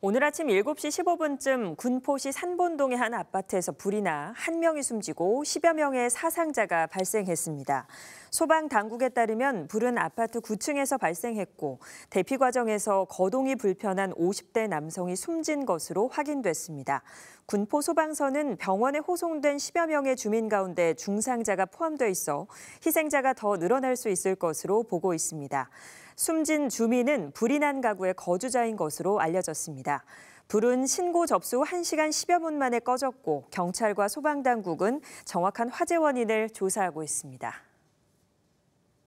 오늘 아침 7시 15분쯤 군포시 산본동의 한 아파트에서 불이 나 한 명이 숨지고 10여 명의 사상자가 발생했습니다. 소방 당국에 따르면 불은 아파트 9층에서 발생했고 대피 과정에서 거동이 불편한 50대 남성이 숨진 것으로 확인됐습니다. 군포 소방서는 병원에 호송된 10여 명의 주민 가운데 중상자가 포함돼 있어 희생자가 더 늘어날 수 있을 것으로 보고 있습니다. 숨진 주민은 불이 난 가구의 거주자인 것으로 알려졌습니다. 불은 신고 접수 1시간 10여 분 만에 꺼졌고 경찰과 소방당국은 정확한 화재 원인을 조사하고 있습니다.